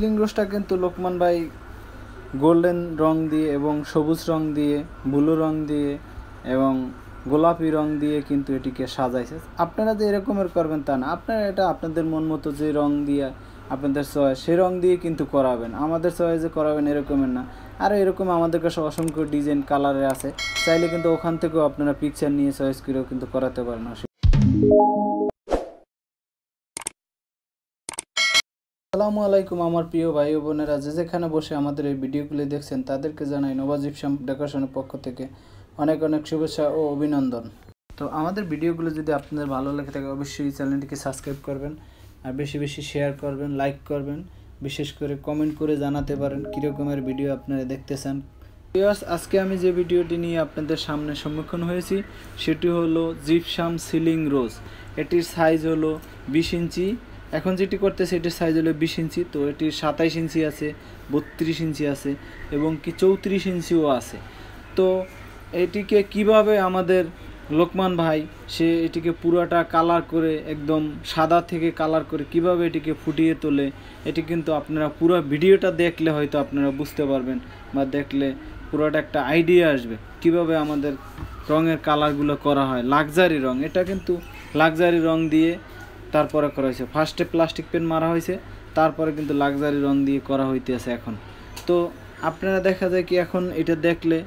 চিংড়ি রোজটা কিন্তু লোকমান ভাই গোল্ডেন রং দিয়ে এবং সবুজ রং দিয়ে ব্লু রং দিয়ে এবং গোলাপি রং দিয়ে কিন্তু এটিকে সাজাইছে আপনারা যে এরকমের করবেন তা না আপনারা এটা আপনাদের মন মতো যে রং দিয়ে আপনাদের চয়েস সে রং দিয়ে কিন্তু করাবেন আমাদের চয়েসে করাবেন এরকমের না আর এরকম আমাদের কাছে অসংখ্য ডিজাইন কালারে আছে চাইলে কিন্তু ওখান থেকেও আপনারা পিকচার নিয়ে চয়েস করেও কিন্তু করাতে পারেন আসসালামু আলাইকুম আমার প্রিয় ভাই বোনেরা যে যেখানে বসে আমাদের এই ভিডিওগুলি দেখছেন তাদেরকে জানাই নবাজিব শ্যাম ডেকোরেশনের পক্ষ থেকে অনেক অনেক শুভেচ্ছা ও অভিনন্দন তো আমাদের ভিডিওগুলো যদি আপনাদের ভালো লেগে থাকে অবশ্যই চ্যানেলটিকে সাবস্ক্রাইব করবেন আর বেশি বেশি শেয়ার করবেন লাইক করবেন বিশেষ করে কমেন্ট করে জানাতে পারেন কীরকমের ভিডিও আপনারা দেখতে চান প্রিয়াস আজকে আমি যে ভিডিওটি নিয়ে আপনাদের সামনে সম্মুখীন হয়েছি সেটি হলো জিপসাম সিলিং রোজ এটির সাইজ হলো বিশ ইঞ্চি এখন যেটি করতেছে এটির সাইজ হলো বিশ ইঞ্চি তো এটির সাতাইশ ইঞ্চি আছে বত্রিশ ইঞ্চি আছে এবং কি চৌত্রিশ ইঞ্চিও আছে তো এটিকে কিভাবে আমাদের লোকমান ভাই সে এটিকে পুরোটা কালার করে একদম সাদা থেকে কালার করে কিভাবে এটিকে ফুটিয়ে তোলে এটি কিন্তু আপনারা পুরো ভিডিওটা দেখলে হয়তো আপনারা বুঝতে পারবেন বা দেখলে পুরোটা একটা আইডিয়া আসবে কিভাবে আমাদের রঙের কালারগুলো করা হয় লাক্সারি রং এটা কিন্তু লাক্সারি রং দিয়ে তারপরে করা হয়েছে ফার্স্টে প্লাস্টিক পেন মারা হয়েছে তারপরে কিন্তু লাক্সারি রং দিয়ে করা হইতেছে এখন তো আপনারা দেখা যায় কি এখন এটা দেখলে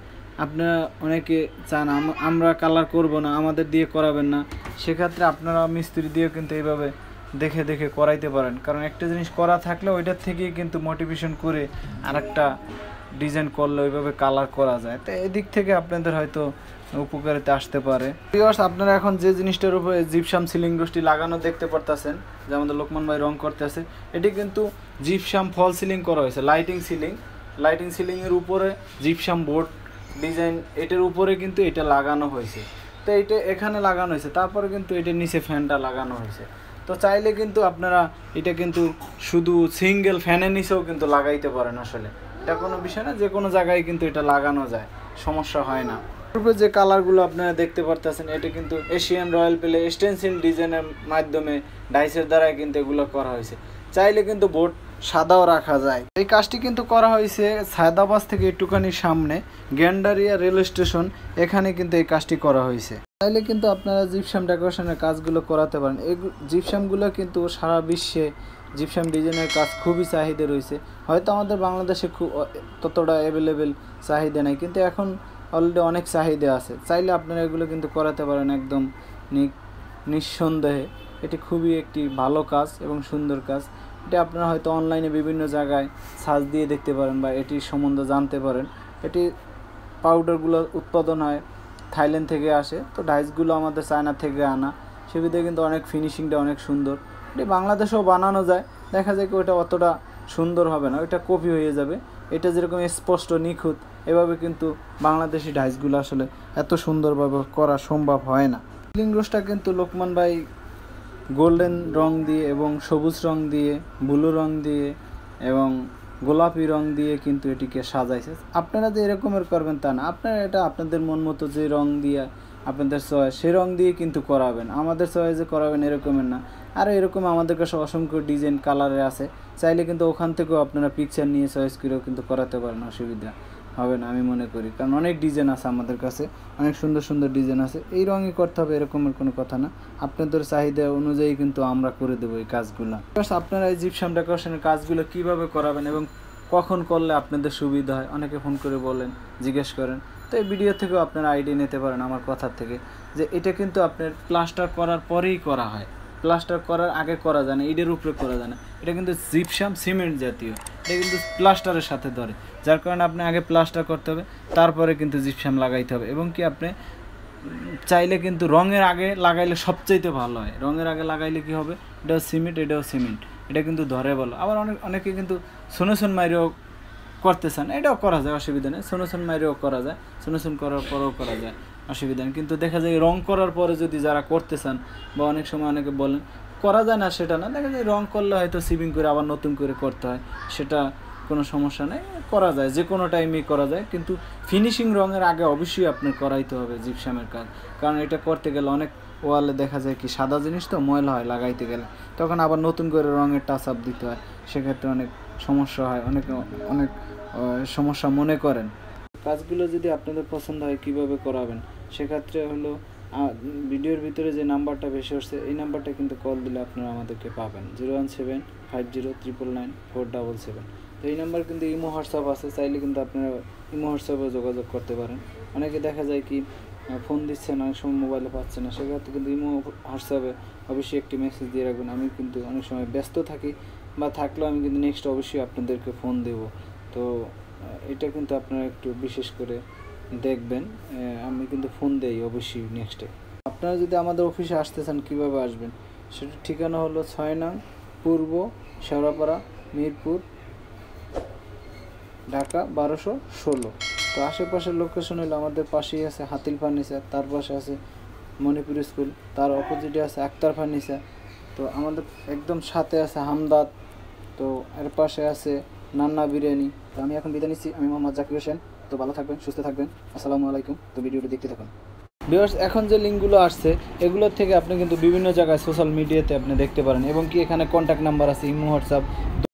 আপনারা অনেকে চান আমরা কালার করব না আমাদের দিয়ে করাবেন না সেক্ষেত্রে আপনারা মিস্ত্রি দিয়েও কিন্তু এইভাবে দেখে দেখে করাইতে পারেন কারণ একটা জিনিস করা থাকলে ওইটার থেকেই কিন্তু মোটিভেশন করে আর একটা ডিজাইন করলে ওইভাবে কালার করা যায় তো এদিক থেকে আপনাদের হয়তো উপকারিতা আসতে পারে আপনারা এখন যে জিনিসটার উপরে জিপসাম সিলিং গোষ্ঠী লাগানো দেখতে পারতেছেন যে আমাদের লোকমান ভাই রং করতেছে এটি কিন্তু জিপসাম ফল সিলিং করা হয়েছে লাইটিং সিলিং লাইটিং সিলিংয়ের উপরে জিপসাম বোর্ড ডিজাইন এটার উপরে কিন্তু এটা লাগানো হয়েছে তো এটা এখানে লাগানো হয়েছে তারপরে কিন্তু এটার নিচে ফ্যানটা লাগানো হয়েছে তো চাইলে কিন্তু আপনারা এটা কিন্তু শুধু সিঙ্গেল ফ্যানের নিচেও কিন্তু লাগাইতে পারেন আসলে এটা কোনো বিষয় না যে কোনো জায়গায় কিন্তু এটা লাগানো যায় সমস্যা হয় না উপরে যে কালারগুলো আপনারা দেখতে পারতেছেন এটা কিন্তু এশিয়ান রয়্যাল পেলে এক্সটেনশন ডিজাইনের মাধ্যমে ডাইসের দ্বারা কিন্তু এগুলো করা হয়েছে চাইলে কিন্তু বোট সাদাও রাখা যায় এই কাজটি কিন্তু করা হয়েছে সায়দাবাস থেকে একটুখানি সামনে গ্যান্ডারিয়া রেল স্টেশন এখানে কিন্তু এই কাজটি করা হয়েছে চাইলে কিন্তু আপনারা জিপসাম ডেকোরেশনের কাজগুলো করাতে পারেন এই জিপসামগুলো কিন্তু সারা বিশ্বে জিপসাম ডিজাইনের কাজ খুবই চাহিদা রয়েছে হয়তো আমাদের বাংলাদেশে খুব ততটা অ্যাভেলেবেল চাহিদা নেই কিন্তু এখন অলরেডি অনেক চাহিদা আছে চাইলে আপনারা এগুলো কিন্তু করাতে পারেন একদম নিঃসন্দেহে এটি খুবই একটি ভালো কাজ এবং সুন্দর কাজ এটি আপনারা হয়তো অনলাইনে বিভিন্ন জায়গায় সার্চ দিয়ে দেখতে পারেন বা এটি সম্বন্ধে জানতে পারেন এটি পাউডারগুলো উৎপাদন হয় থাইল্যান্ড থেকে আসে তো ডাইসগুলো আমাদের চায়না থেকে আনা সেবিধে কিন্তু অনেক ফিনিশিংটা অনেক সুন্দর এটি বাংলাদেশেও বানানো যায় দেখা যায় কি ওটা অতটা সুন্দর হবে না ওইটা কপি হয়ে যাবে এটা যেরকম স্পষ্ট নিখুঁত এভাবে কিন্তু বাংলাদেশি ডাইসগুলো আসলে এত সুন্দরভাবে করা সম্ভব হয় না লিং রোজটা কিন্তু লোকমান ভাই গোল্ডেন রং দিয়ে এবং সবুজ রং দিয়ে ব্লু রং দিয়ে এবং গোলাপি রং দিয়ে কিন্তু এটিকে সাজাইছে আপনারা যে এরকমের করবেন তা না আপনারা এটা আপনাদের মন মতো যে রং দিয়ে আপনাদের চয় সে রং দিয়ে কিন্তু করাবেন আমাদের যে করাবেন এরকমের না আরও এরকম আমাদের কাছে অসংখ্য ডিজাইন কালারে আছে চাইলে কিন্তু ওখান থেকেও আপনারা পিকচার নিয়ে চয়েস করেও কিন্তু করাতে পারেন অসুবিধা হবে না আমি মনে করি কারণ অনেক ডিজাইন আছে আমাদের কাছে অনেক সুন্দর সুন্দর ডিজাইন আছে এই রঙই করতে হবে এরকমের কোনো কথা না আপনাদের চাহিদা অনুযায়ী কিন্তু আমরা করে দেবো এই কাজগুলো আপনারা এই জিপসাম ডেকোরেশনের কাজগুলো কিভাবে করাবেন এবং কখন করলে আপনাদের সুবিধা হয় অনেকে ফোন করে বলেন জিজ্ঞেস করেন তো এই ভিডিও থেকেও আপনারা আইডিয়া নিতে পারেন আমার কথার থেকে যে এটা কিন্তু আপনার প্লাস্টার করার পরেই করা হয় প্লাস্টার করার আগে করা যায় না এটার উপরে করা যায় না এটা কিন্তু জিপসাম সিমেন্ট জাতীয় এটা কিন্তু প্লাস্টারের সাথে ধরে যার কারণে আপনি আগে প্লাস্টার করতে হবে তারপরে কিন্তু জিপসাম লাগাইতে হবে এবং কি আপনি চাইলে কিন্তু রঙের আগে লাগাইলে সবচাইতে ভালো হয় রঙের আগে লাগাইলে কি হবে এটাও সিমেন্ট এটাও সিমেন্ট এটা কিন্তু ধরে বলো আবার অনেক অনেকে কিন্তু সোনোসন মাইরেও করতে চান এটাও করা যায় অসুবিধা নেই সোনোসন মাইরেও করা যায় সোনোসন করার পরেও করা যায় অসুবিধা নেই কিন্তু দেখা যায় রং করার পরে যদি যারা করতে চান বা অনেক সময় অনেকে বলেন করা যায় না সেটা না দেখা যায় রং করলে হয়তো সিভিং করে আবার নতুন করে করতে হয় সেটা কোনো সমস্যা নেই করা যায় যে কোনো টাইমেই করা যায় কিন্তু ফিনিশিং রঙের আগে অবশ্যই আপনার করাইতে হবে জিপসামের কাজ কারণ এটা করতে গেলে অনেক ওয়ালে দেখা যায় কি সাদা জিনিস তো ময়লা হয় লাগাইতে গেলে তখন আবার নতুন করে রঙের টাচ আপ দিতে হয় সেক্ষেত্রে অনেক সমস্যা হয় অনেক অনেক সমস্যা মনে করেন কাজগুলো যদি আপনাদের পছন্দ হয় কিভাবে করাবেন সেক্ষেত্রে হলো ভিডিওর ভিতরে যে নাম্বারটা ভেসে আসছে এই নাম্বারটা কিন্তু কল দিলে আপনারা আমাদেরকে পাবেন zero one seven five zero triple nine four double seven তো এই নাম্বার কিন্তু ইমো হোয়াটসঅ্যাপ আছে চাইলে কিন্তু আপনারা ইমো হোয়াটসঅ্যাপে যোগাযোগ করতে পারেন অনেকে দেখা যায় কি ফোন দিচ্ছে না অনেক সময় মোবাইলে পাচ্ছে না সেক্ষেত্রে কিন্তু ইমো হোয়াটসঅ্যাপে অবশ্যই একটি মেসেজ দিয়ে রাখবেন আমি কিন্তু অনেক সময় ব্যস্ত থাকি বা থাকলেও আমি কিন্তু নেক্সট অবশ্যই আপনাদেরকে ফোন দেবো তো এটা কিন্তু আপনারা একটু বিশেষ করে দেখবেন আমি কিন্তু ফোন দেই অবশ্যই নেক্সটে আপনারা যদি আমাদের অফিসে আসতে চান কীভাবে আসবেন সেটার ঠিকানা হলো ছয় নং পূর্ব শেওড়াপাড়া মিরপুর ঢাকা বারোশো ষোলো তো আশেপাশের লোকেশন হলো আমাদের পাশেই আছে হাতিল ফার্নিচার তার পাশে আছে মণিপুর স্কুল তার অপোজিটে আছে আক্তার ফার্নিচার তো আমাদের একদম সাথে আছে হামদাদ তো এর পাশে আছে নান্না বিরিয়ানি তো আমি এখন বিদায় নিচ্ছি আমি মোহাম্মদ জাকির হোসেন তো ভালো থাকবেন সুস্থ থাকবেন আসসালামু আলাইকুম তো ভিডিওটি দেখতে থাকুন ভিউয়ার্স এখন যে লিঙ্কগুলো আসছে এগুলোর থেকে আপনি কিন্তু বিভিন্ন জায়গায় সোশ্যাল মিডিয়াতে আপনি দেখতে পারেন এবং কি এখানে কন্ট্যাক্ট নাম্বার আছে ইমো হোয়াটসঅ্যাপ